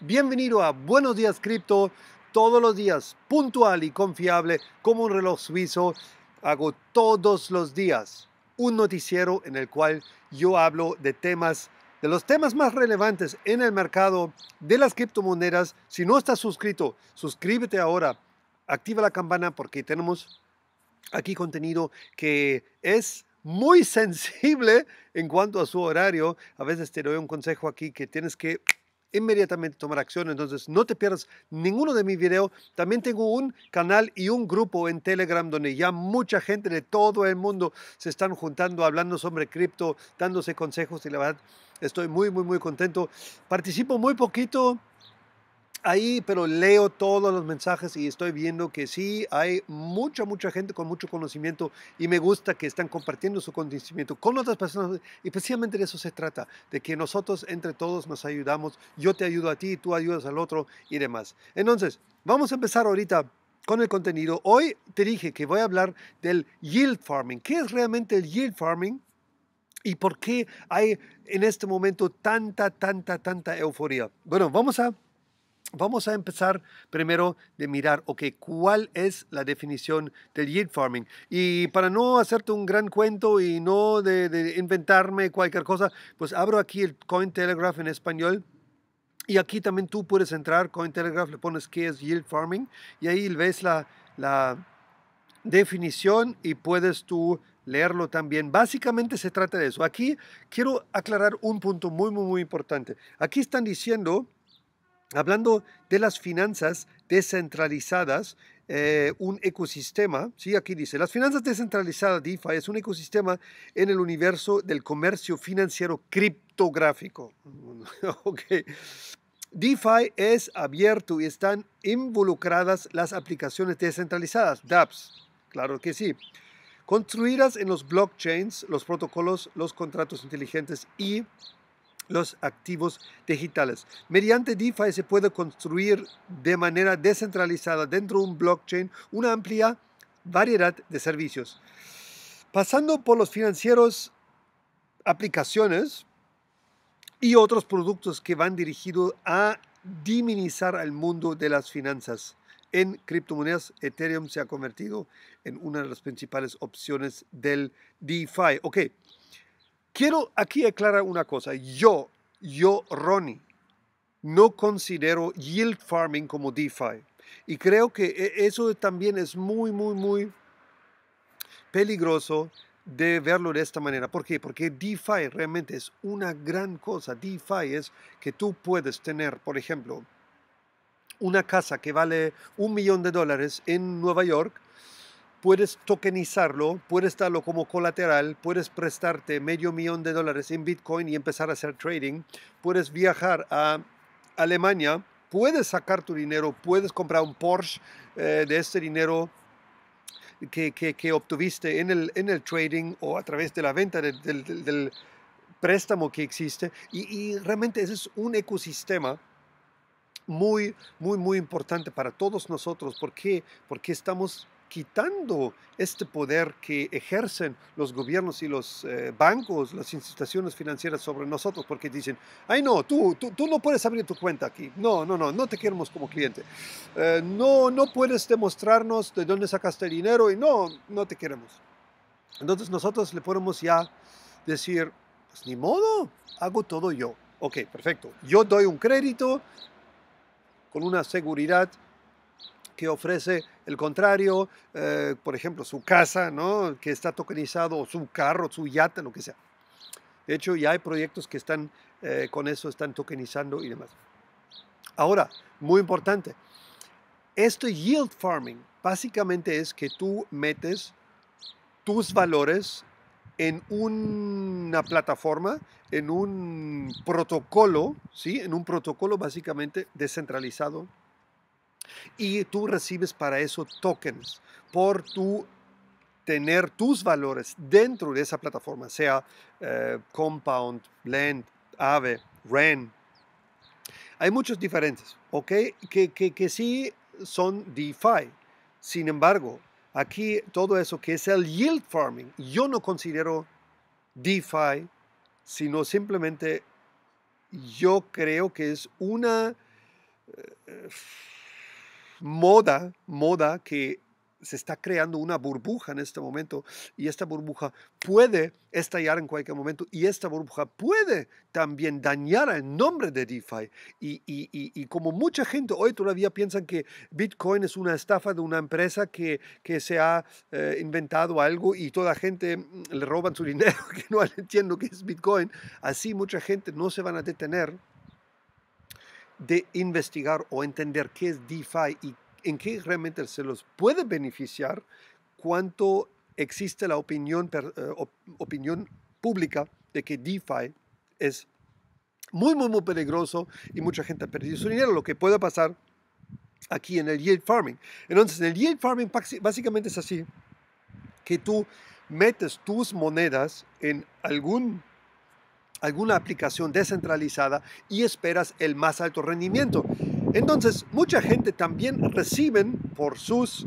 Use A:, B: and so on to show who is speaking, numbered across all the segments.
A: Bienvenido a Buenos Días Cripto, todos los días puntual y confiable como un reloj suizo. Hago todos los días un noticiero en el cual yo hablo de temas de los temas más relevantes en el mercado de las criptomonedas. Si no estás suscrito, suscríbete ahora. Activa la campana porque tenemos aquí contenido que es muy sensible en cuanto a su horario. A veces te doy un consejo aquí que tienes que inmediatamente tomar acción. Entonces, no te pierdas ninguno de mis videos. También tengo un canal y un grupo en Telegram donde ya mucha gente de todo el mundo se están juntando, hablando sobre cripto, dándose consejos y la verdad estoy muy, muy, muy contento. Participo muy poquito ahí, pero leo todos los mensajes y estoy viendo que sí, hay mucha, mucha gente con mucho conocimiento y me gusta que están compartiendo su conocimiento con otras personas y precisamente de eso se trata, de que nosotros entre todos nos ayudamos, yo te ayudo a ti, tú ayudas al otro y demás. Entonces, vamos a empezar ahorita con el contenido. Hoy te dije que voy a hablar del yield farming. ¿Qué es realmente el yield farming? ¿Y por qué hay en este momento tanta, tanta, tanta euforia? Bueno, vamos a Vamos a empezar primero de mirar, ok, cuál es la definición del yield farming. Y para no hacerte un gran cuento y no de, inventarme cualquier cosa, pues abro aquí el Cointelegraph en español. Y aquí también tú puedes entrar, Cointelegraph, le pones qué es yield farming y ahí ves la, la definición y puedes tú leerlo también. Básicamente se trata de eso. Aquí quiero aclarar un punto muy, muy, muy importante. Aquí están diciendo Hablando de las finanzas descentralizadas, eh, un ecosistema, ¿sí? aquí dice, las finanzas descentralizadas DeFi es un ecosistema en el universo del comercio financiero criptográfico. DeFi es abierto y están involucradas las aplicaciones descentralizadas, dApps, claro que sí, construidas en los blockchains, los protocolos, los contratos inteligentes y los activos digitales. Mediante DeFi se puede construir de manera descentralizada dentro de un blockchain una amplia variedad de servicios. Pasando por los financieros, aplicaciones y otros productos que van dirigidos a diminizar el mundo de las finanzas. En criptomonedas, Ethereum se ha convertido en una de las principales opciones del DeFi. Ok, Quiero aquí aclarar una cosa. Yo, yo, Ronnie, no considero yield farming como DeFi. Y creo que e, eso también es muy, muy, muy peligroso de verlo de esta manera. ¿Por qué? Porque DeFi realmente es una gran cosa. DeFi es que tú puedes tener, por ejemplo, una casa que vale un millón de dólares en Nueva York puedes tokenizarlo, puedes darlo como colateral, puedes prestarte medio millón de dólares en Bitcoin y empezar a hacer trading, puedes viajar a Alemania, puedes sacar tu dinero, puedes comprar un Porsche eh, de este dinero. Que, que, obtuviste en el, en el trading o a través de la venta del, préstamo que existe y, y, realmente ese es un ecosistema muy, muy, muy importante para todos nosotros qué? porque estamos quitando este poder que ejercen los gobiernos y los eh, bancos, las instituciones financieras sobre nosotros, porque dicen, ay no, tú, tú, no puedes abrir tu cuenta aquí, no, no, no, no te queremos como cliente, eh, no, no puedes demostrarnos de dónde sacaste el dinero y no, no te queremos. Entonces nosotros le podemos ya decir, pues ni modo, hago todo yo. Ok, perfecto, yo doy un crédito con una seguridad que ofrece el contrario, eh, por ejemplo, su casa, ¿no? Que está tokenizado, o su carro, su yate, lo que sea. De hecho, ya hay proyectos que están eh, con eso, están tokenizando y demás. Ahora, muy importante, esto yield farming básicamente es que tú metes tus valores en una plataforma, en un protocolo, ¿sí? En un protocolo básicamente descentralizado y tú recibes para eso tokens por tu tener tus valores dentro de esa plataforma, sea eh, Compound, Blend, ave, REN. Hay muchos diferentes, ¿ok? Que, que, sí son DeFi. Sin embargo, aquí todo eso que es el yield farming, yo no considero DeFi, sino simplemente yo creo que es una... Eh, moda, moda que se está creando una burbuja en este momento y esta burbuja puede estallar en cualquier momento y esta burbuja puede también dañar el nombre de DeFi. Y, como mucha gente hoy todavía piensa que Bitcoin es una estafa de una empresa que, se ha eh, inventado algo y toda gente mm, le roban su dinero, que no entiendo qué es Bitcoin, así mucha gente no se van a detener de investigar o entender qué es DeFi y en qué realmente se los puede beneficiar, cuánto existe la opinión, eh, opinión pública de que DeFi es muy, muy, muy peligroso y mucha gente ha perdido su dinero, lo que puede pasar aquí en el yield farming. Entonces, el yield farming básicamente es así, que tú metes tus monedas en algún alguna aplicación descentralizada y esperas el más alto rendimiento. Entonces, mucha gente también reciben por sus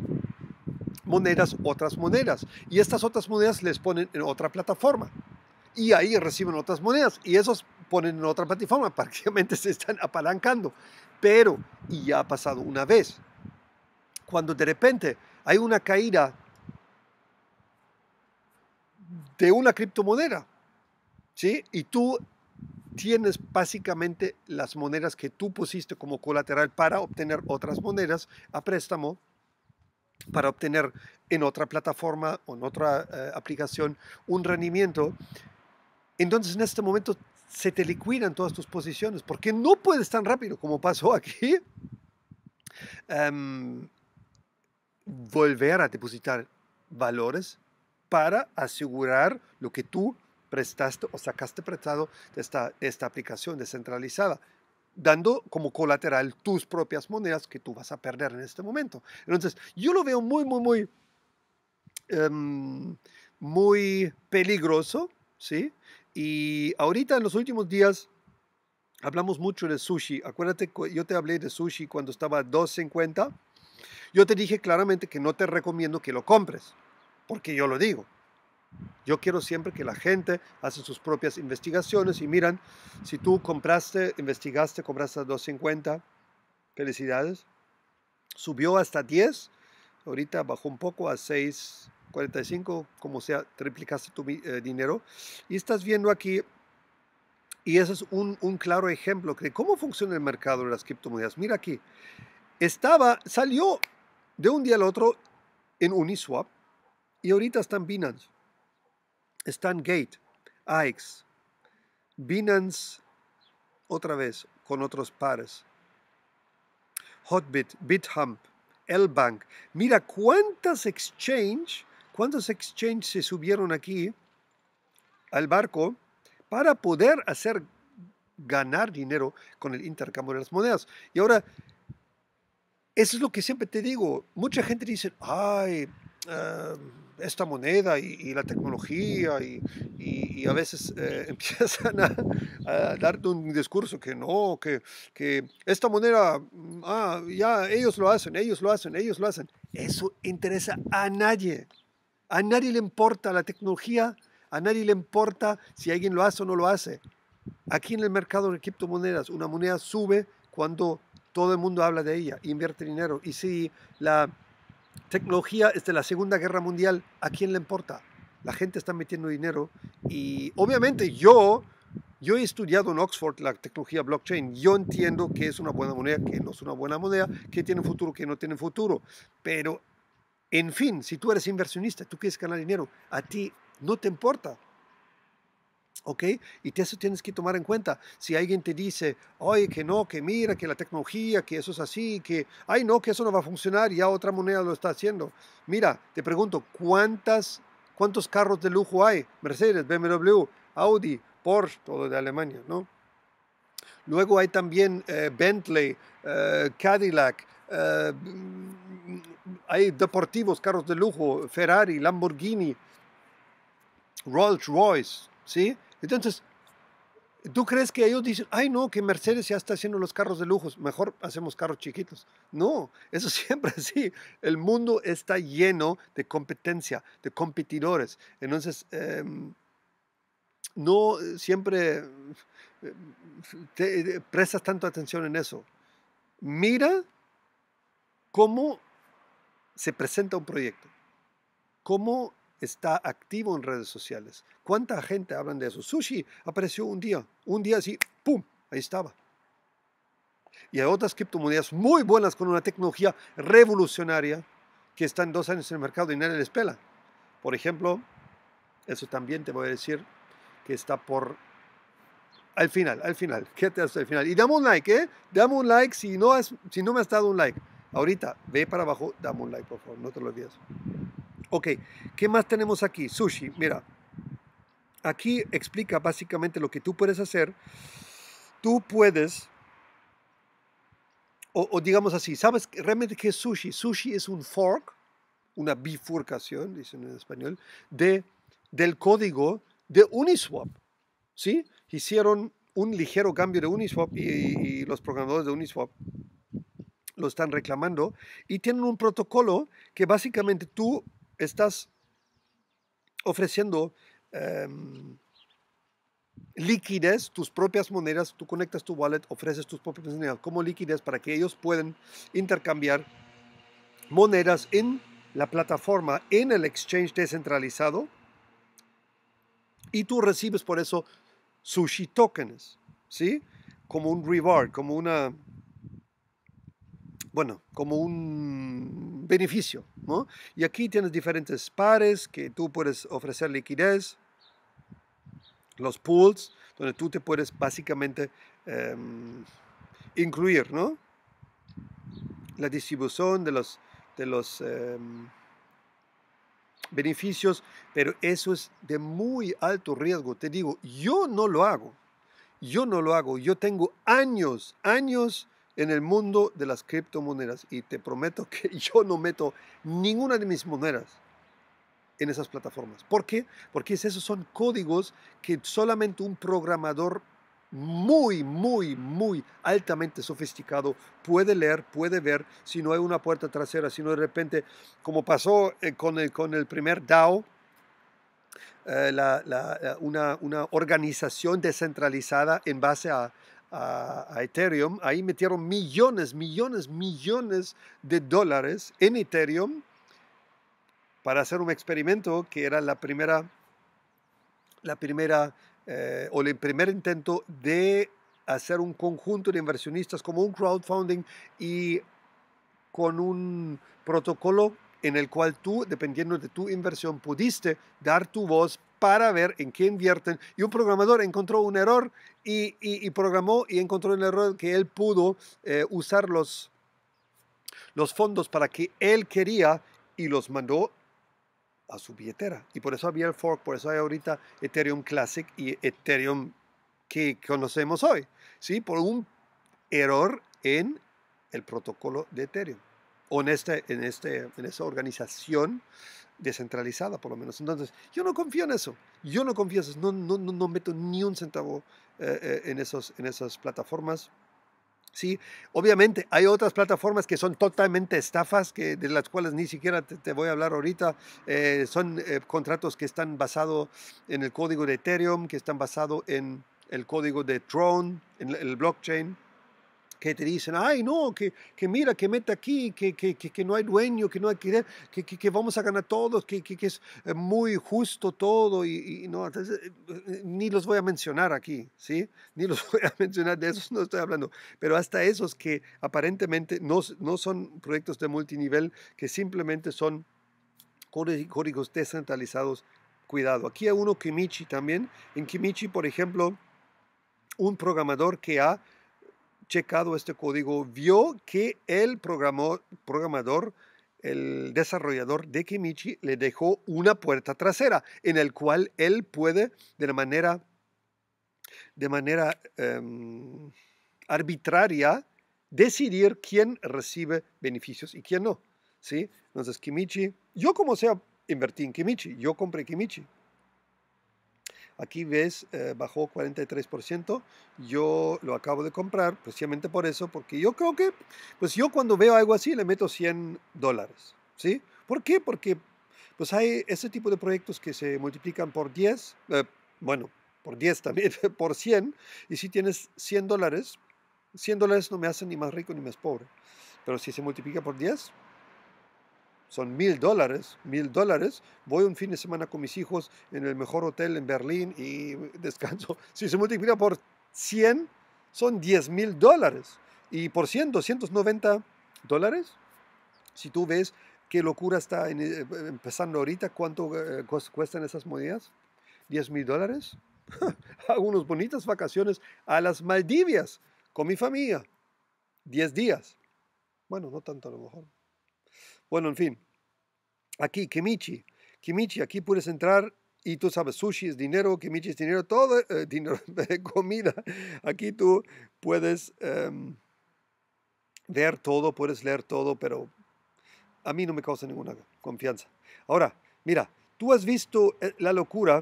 A: monedas otras monedas y estas otras monedas les ponen en otra plataforma y ahí reciben otras monedas y esos ponen en otra plataforma, prácticamente se están apalancando. Pero, y ya ha pasado una vez, cuando de repente hay una caída de una criptomoneda ¿sí? Y tú tienes básicamente las monedas que tú pusiste como colateral para obtener otras monedas a préstamo, para obtener en otra plataforma o en otra eh, aplicación un rendimiento. Entonces en este momento se te liquidan todas tus posiciones porque no puedes tan rápido como pasó aquí em, volver a depositar valores para asegurar lo que tú prestaste o sacaste prestado de esta, esta aplicación descentralizada dando como colateral tus propias monedas que tú vas a perder en este momento. Entonces, yo lo veo muy, muy, muy, em, muy peligroso, ¿sí? Y ahorita en los últimos días hablamos mucho de sushi. Acuérdate, yo te hablé de sushi cuando estaba a 2.50. Yo te dije claramente que no te recomiendo que lo compres, porque yo lo digo. Yo quiero siempre que la gente hace sus propias investigaciones y miran, si tú compraste, investigaste, compraste a 2.50, felicidades. Subió hasta 10, ahorita bajó un poco a 6.45, como sea, triplicaste tu eh, dinero. Y estás viendo aquí, y ese es un, claro ejemplo de cómo funciona el mercado de las criptomonedas. Mira aquí, estaba, salió de un día al otro en Uniswap y ahorita está en Binance Gate, AIX, Binance, otra vez con otros pares, Hotbit, BitHump, Elbank. Mira cuántas exchange, cuántos exchange se subieron aquí al barco para poder hacer ganar dinero con el intercambio de las monedas. Y ahora, eso es lo que siempre te digo. Mucha gente dice, ay, ah, esta moneda y, la tecnología y, a veces eh, empiezan a, darte un discurso que no, que, que esta moneda, mm, ah, ya ellos lo hacen, ellos lo hacen, ellos lo hacen. Eso interesa a nadie. A nadie le importa la tecnología, a nadie le importa si alguien lo hace o no lo hace. Aquí en el mercado de criptomonedas, una moneda sube cuando todo el mundo habla de ella, invierte dinero. Y si la tecnología es de la Segunda Guerra Mundial, ¿a quién le importa? La gente está metiendo dinero y obviamente yo, yo he estudiado en Oxford la tecnología blockchain, yo entiendo que es una buena moneda, que no es una buena moneda, que tiene futuro, que no tiene futuro, pero en fin, si tú eres inversionista, tú quieres ganar dinero, a ti no te importa ¿Ok? Y eso tienes que tomar en cuenta. Si alguien te dice, ay, que no, que mira, que la tecnología, que eso es así, que, ay, no, que eso no va a funcionar, ya otra moneda lo está haciendo. Mira, te pregunto, ¿cuántas, ¿cuántos carros de lujo hay? Mercedes, BMW, Audi, Porsche, todo de Alemania, ¿no? Luego hay también eh, Bentley, eh, Cadillac, eh, hay deportivos, carros de lujo, Ferrari, Lamborghini, Rolls Royce, entonces, ¿tú crees que ellos dicen, ay no, que Mercedes ya está haciendo los carros de lujo? mejor hacemos carros chiquitos? No, eso siempre así. El mundo está lleno de competencia, de competidores. Entonces, em, no siempre eh, prestas tanta atención en eso. Mira cómo se presenta un proyecto, cómo está activo en redes sociales. ¿Cuánta gente hablan de eso? Sushi apareció un día, un día así, ¡pum! Ahí estaba. Y hay otras criptomonedas muy buenas con una tecnología revolucionaria que están dos años en el mercado y nadie les pela. Por ejemplo, eso también te voy a decir que está por... Al final, al final, ¿Qué te hace al final. Y dame un like, ¿eh? Dame un like si no, si no me has dado un like. Ahorita, ve para abajo, dame un like, por favor, no te lo olvides. Ok, ¿qué más tenemos aquí? Sushi, mira, aquí explica básicamente lo que tú puedes hacer. Tú puedes, o, digamos así, ¿sabes realmente qué es sushi? Sushi es un fork, una bifurcación, dicen en español, de, del código de Uniswap. ¿Sí? Hicieron un ligero cambio de Uniswap y, los programadores de Uniswap lo están reclamando y tienen un protocolo que básicamente tú estás ofreciendo em, liquidez, tus propias monedas, tú conectas tu wallet, ofreces tus propias monedas como liquidez para que ellos puedan intercambiar monedas en la plataforma, en el exchange descentralizado, y tú recibes por eso sushi tokens, ¿sí? Como un reward, como una bueno, como un beneficio. ¿no? Y aquí tienes diferentes pares que tú puedes ofrecer liquidez, los pools, donde tú te puedes básicamente em, incluir, ¿no? La distribución de los, de los em, beneficios, pero eso es de muy alto riesgo. Te digo, yo no lo hago. Yo no lo hago. Yo tengo años, años en el mundo de las criptomonedas y te prometo que yo no meto ninguna de mis monedas en esas plataformas. ¿Por qué? Porque esos son códigos que solamente un programador muy, muy, muy altamente sofisticado puede leer, puede ver, si no hay una puerta trasera, si no de repente, como pasó eh, con el, primer DAO, eh, una, organización descentralizada en base a, a, Ethereum, ahí metieron millones, millones, millones de dólares en Ethereum para hacer un experimento que era la primera, la primera eh, o el primer intento de hacer un conjunto de inversionistas como un crowdfunding y con un protocolo en el cual tú, dependiendo de tu inversión, pudiste dar tu voz para ver en qué invierten. Y un programador encontró un error y, programó y encontró el error que él pudo eh, usar los, los fondos para que él quería y los mandó a su billetera. Y por eso había el fork, por eso hay ahorita Ethereum Classic y Ethereum que conocemos hoy, ¿sí? Por un error en el protocolo de Ethereum o en, este, en, este, esa organización descentralizada, por lo menos. Entonces, yo no confío en eso. Yo no confío en eso. No, no, meto ni un centavo eh, eh, en, esos, en esas plataformas. Sí, obviamente hay otras plataformas que son totalmente estafas, que, de las cuales ni siquiera te, voy a hablar ahorita. Eh, son contratos que están basados en el código de Ethereum, que están basados en el código de Tron, en el blockchain que te dicen, ay, no, que, que mira, que meta aquí, que, que, que, no hay dueño, que no hay que, que, vamos a ganar todos, que, es eh, muy justo todo, y, no, eh, eh, ni los voy a mencionar aquí, ¿sí? Ni los voy a mencionar, de esos no estoy hablando, pero hasta esos que aparentemente no, no son proyectos de multinivel, que simplemente son códigos descentralizados, cuidado. Aquí hay uno Kimichi también, en Kimichi, por ejemplo, un programador que ha checado este código, vio que el programador, el desarrollador de Kimichi, le dejó una puerta trasera en el cual él puede de manera, de manera em, arbitraria decidir quién recibe beneficios y quién no. ¿sí? Entonces, Kimichi, yo como sea, invertí en Kimichi, yo compré Kimichi, Aquí ves, eh, bajó 43%. Yo lo acabo de comprar precisamente por eso, porque yo creo que, pues yo cuando veo algo así le meto 100 dólares. ¿Sí? ¿Por qué? Porque pues hay ese tipo de proyectos que se multiplican por 10, eh, bueno, por 10 también, por 100, y si tienes 100 dólares, 100 dólares no me hacen ni más rico ni más pobre, pero si se multiplica por 10, son mil dólares, mil dólares, voy un fin de semana con mis hijos en el mejor hotel en Berlín y descanso. Si se multiplica por 100, son 10 mil dólares. Y por 100, 290 dólares. Si tú ves qué locura está eh, empezando ahorita, cuánto eh, cuestan esas monedas, 10 mil dólares. Hago unas bonitas vacaciones a las Maldivias con mi familia. 10 días. Bueno, no tanto a lo mejor. Bueno, en fin. Aquí, Kimichi. Kimichi, aquí puedes entrar y tú sabes, sushi es dinero, Kimichi es dinero, todo eh, dinero dinero, comida. Aquí tú puedes em, ver todo, puedes leer todo, pero a mí no me causa ninguna confianza. Ahora, mira, tú has visto eh, la locura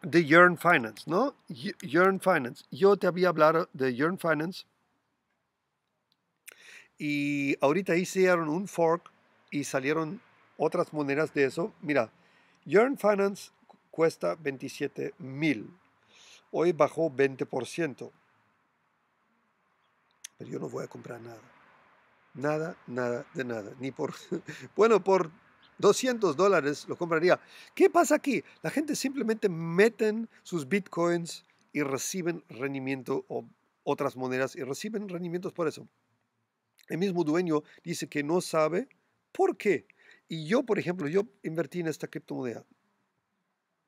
A: de Yearn Finance, ¿no? Yearn Finance. Yo te había hablado de Yearn Finance y ahorita hicieron un fork y salieron otras monedas de eso. Mira, Yearn Finance cuesta 27 mil. Hoy bajó 20%. Pero yo no voy a comprar nada. Nada, nada, de nada. Ni por, bueno, por 200 dólares lo compraría. ¿Qué pasa aquí? La gente simplemente meten sus bitcoins y reciben rendimiento o otras monedas y reciben rendimientos por eso. El mismo dueño dice que no sabe por qué. Y yo, por ejemplo, yo invertí en esta criptomoneda.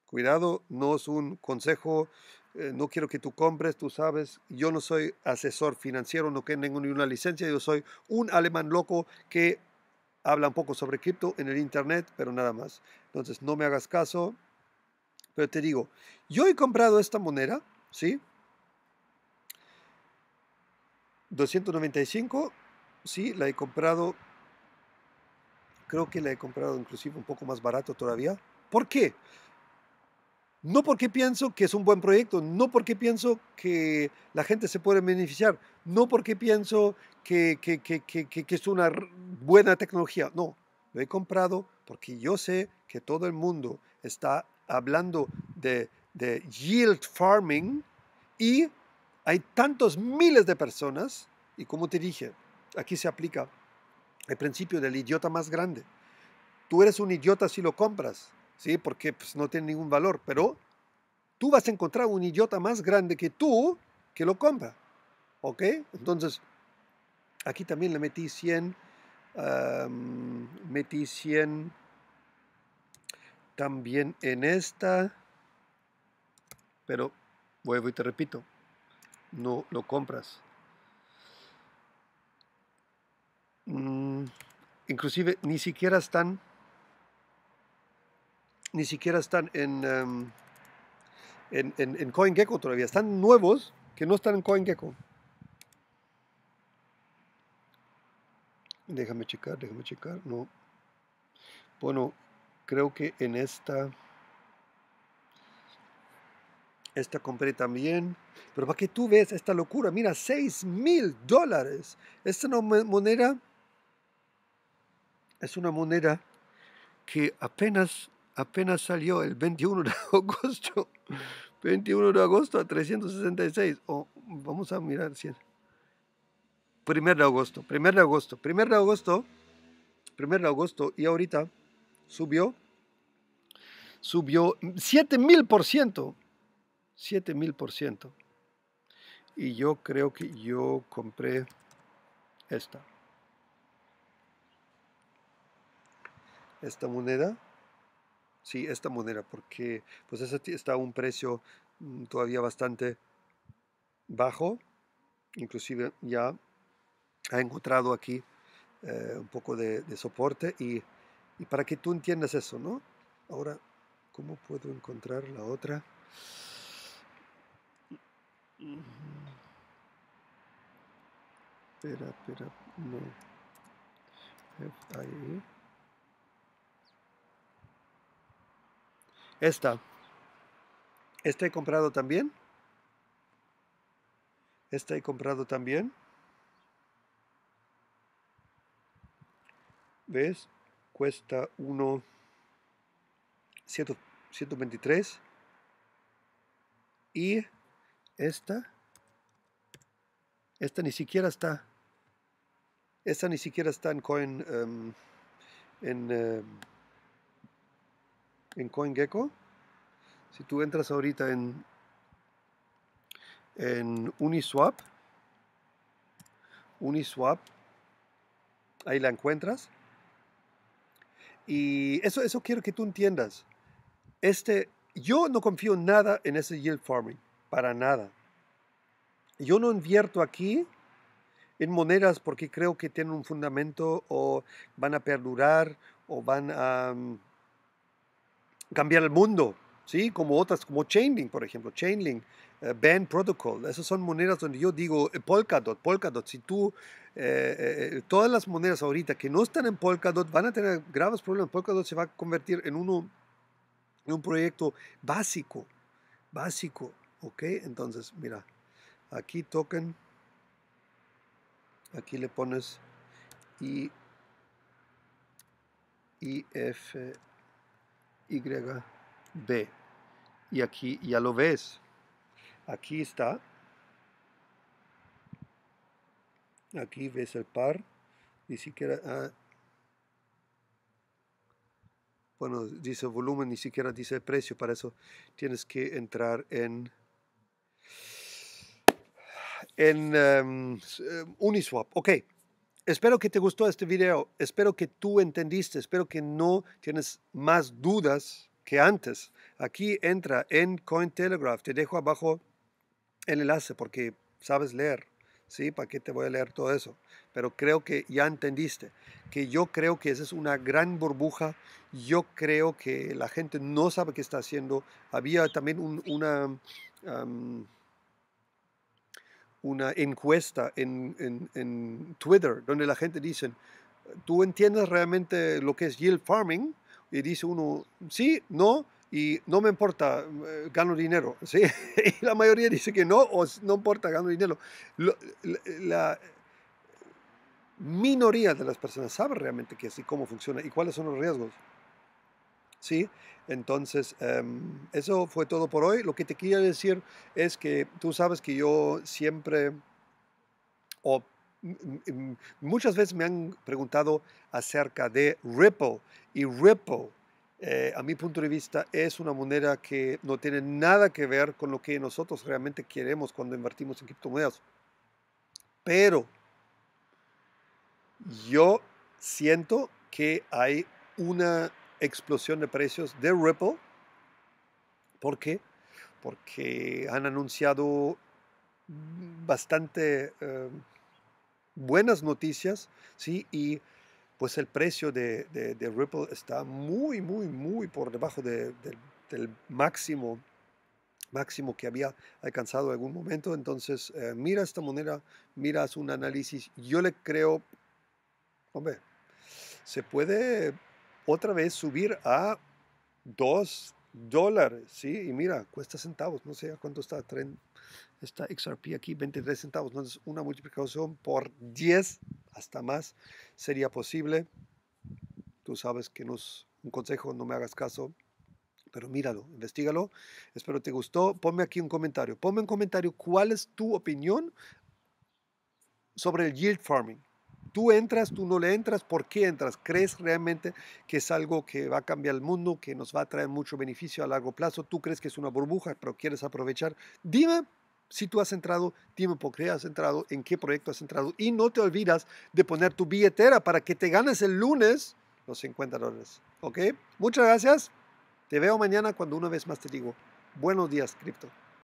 A: Cuidado, no es un consejo, eh, no quiero que tú compres, tú sabes, yo no soy asesor financiero, no tengo ninguna licencia, yo soy un alemán loco que habla un poco sobre cripto en el Internet, pero nada más. Entonces, no me hagas caso, pero te digo, yo he comprado esta moneda, ¿sí? 295 Sí, la he comprado, creo que la he comprado inclusive un poco más barato todavía. ¿Por qué? No porque pienso que es un buen proyecto, no porque pienso que la gente se puede beneficiar, no porque pienso que, es una buena tecnología. No, lo he comprado porque yo sé que todo el mundo está hablando de, de yield farming y hay tantos miles de personas, y como te dije, aquí se aplica el principio del idiota más grande. Tú eres un idiota si lo compras, ¿sí? Porque pues, no tiene ningún valor, pero tú vas a encontrar un idiota más grande que tú que lo compra, ¿ok? Entonces, aquí también le metí 100, metí 100 también en esta, pero vuelvo y te repito, no lo compras. Mm, inclusive ni siquiera están, ni siquiera están em, en, en, CoinGecko todavía. Están nuevos que no están en CoinGecko. Déjame checar, déjame checar. No. Bueno, creo que en esta... Esta compré también. Pero para que tú ves esta locura, mira, 6 mil dólares. Esta moneda es una moneda que apenas, apenas salió el 21 de agosto, 21 de agosto a 366, o vamos a mirar si... 1 de agosto, 1 de agosto, 1 de agosto, 1 de agosto y ahorita subió, subió 7000%, 7000%. Y yo creo que yo compré esta. esta moneda. Sí, esta moneda, porque pues esa está a un precio mm, todavía bastante bajo. Inclusive ya ha encontrado aquí eh, un poco de, soporte y, y, para que tú entiendas eso, ¿no? Ahora, ¿cómo puedo encontrar la otra? Espera, espera, no. Ahí. Esta. Esta he comprado también. Esta he comprado también. ¿Ves? Cuesta 1... 123. Y esta... Esta ni siquiera está... Esta ni siquiera está en coin... Em, en... Em, en CoinGecko. Si tú entras ahorita en, en Uniswap, Uniswap, ahí la encuentras. Y eso, eso quiero que tú entiendas. Este, yo no confío nada en ese yield farming, para nada. Yo no invierto aquí en monedas porque creo que tienen un fundamento o van a perdurar o van a, mm, cambiar el mundo, ¿sí? Como otras, como Chainlink, por ejemplo, Chainlink, eh, Band Protocol. Esas son monedas donde yo digo eh, Polkadot, Polkadot. Si tú, eh, todas las monedas ahorita que no están en Polkadot van a tener graves problemas. Polkadot se va a convertir en, uno, en un proyecto básico, básico, ¿ok? Entonces, mira, aquí token, aquí le pones I, IF. YB. Y aquí ya lo ves. Aquí está. Aquí ves el par. Ni siquiera... Ah. bueno, dice volumen, ni siquiera dice precio. Para eso tienes que entrar en... En em, em, Uniswap. Ok. Espero que te gustó este video, espero que tú entendiste, espero que no tienes más dudas que antes. Aquí entra en Cointelegraph, te dejo abajo el enlace porque sabes leer, ¿sí? ¿Para qué te voy a leer todo eso? Pero creo que ya entendiste, que yo creo que esa es una gran burbuja, yo creo que la gente no sabe qué está haciendo, había también una una encuesta en, Twitter donde la gente dice, ¿tú entiendes realmente lo que es yield farming? Y dice uno, sí, no, y no me importa, eh, gano dinero. ¿sí? y la mayoría dice que no, o no importa, gano dinero. La, minoría de las personas sabe realmente qué así cómo funciona y cuáles son los riesgos. ¿sí? Entonces, em, eso fue todo por hoy. Lo que te quería decir es que tú sabes que yo siempre, o muchas veces me han preguntado acerca de Ripple y Ripple. Eh, a mi punto de vista, es una moneda que no tiene nada que ver con lo que nosotros realmente queremos cuando invertimos en criptomonedas. Pero yo siento que hay una explosión de precios de Ripple. ¿Por qué? Porque han anunciado bastante em, buenas noticias, ¿sí? Y pues el precio de, Ripple está muy, muy, muy por debajo del máximo máximo que había alcanzado en algún momento. Entonces, eh, mira esta moneda, mira un análisis. Yo le creo, hombre, se puede otra vez subir a 2 dólares, ¿sí? Y mira, cuesta centavos, no sé a cuánto está esta XRP aquí, 23 centavos. Entonces, una multiplicación por 10 hasta más sería posible. Tú sabes que es un consejo, no me hagas caso, pero míralo, investigalo. Espero te gustó. Ponme aquí un comentario. Ponme un comentario cuál es tu opinión sobre el yield farming. Tú entras, tú no le entras, ¿por qué entras? ¿Crees realmente que es algo que va a cambiar el mundo, que nos va a traer mucho beneficio a largo plazo? ¿Tú crees que es una burbuja, pero quieres aprovechar? Dime si tú has entrado, dime por qué has entrado, en qué proyecto has entrado. Y no te olvidas de poner tu billetera para que te ganes el lunes los 50 dólares. ¿Ok? Muchas gracias. Te veo mañana cuando una vez más te digo, buenos días, cripto.